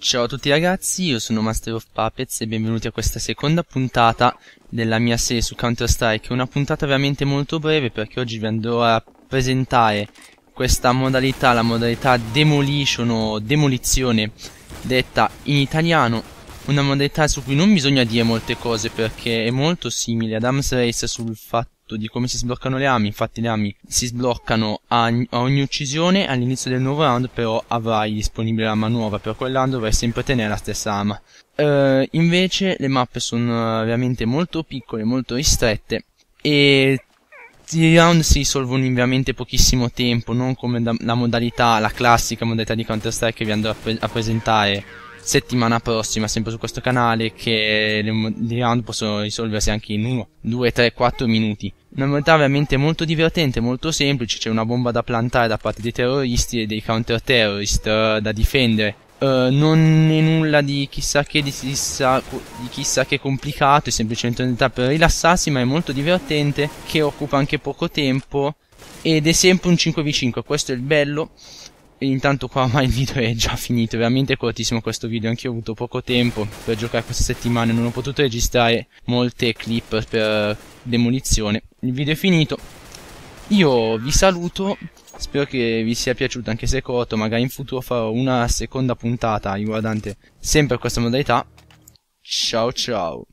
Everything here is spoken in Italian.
Ciao a tutti ragazzi, io sono Master of Puppets e benvenuti a questa seconda puntata della mia serie su Counter Strike. Una puntata veramente molto breve perché oggi vi andrò a presentare questa modalità, la modalità demolition o demolizione detta in italiano, una modalità su cui non bisogna dire molte cose perché è molto simile ad Arms Race sul fatto di come si sbloccano le armi, infatti le armi si sbloccano a, a ogni uccisione, all'inizio del nuovo round però avrai disponibile l'arma nuova, per quel round dovrai sempre tenere la stessa arma. Uh, invece le mappe sono eh, veramente molto piccole, molto ristrette e tutti round eh, si risolvono in veramente pochissimo tempo, non come da, la modalità, la classica modalità di Counter-Strike che vi andrò a, pre a, presentare settimana prossima, sempre su questo canale, che i round possono risolversi anche in 1, 2, 3, 4 minuti. Una modalità veramente molto divertente, molto semplice, c'è una bomba da plantare da parte dei terroristi e dei counter-terrorist eh, da difendere eh, non è nulla di chissà che di chissà, di chissà, che complicato, è semplicemente un'età per rilassarsi, ma è molto divertente, che occupa anche poco tempo ed è sempre un 5v5, questo è il bello. intanto qua ormai il video è già finito, è veramente cortissimo questo video, anche io ho avuto poco tempo per giocare questa settimana, non ho potuto registrare molte clip per demolizione. Il video è finito, io vi saluto, spero che vi sia piaciuto anche se è corto, magari in futuro farò una seconda puntata riguardante sempre questa modalità. Ciao ciao!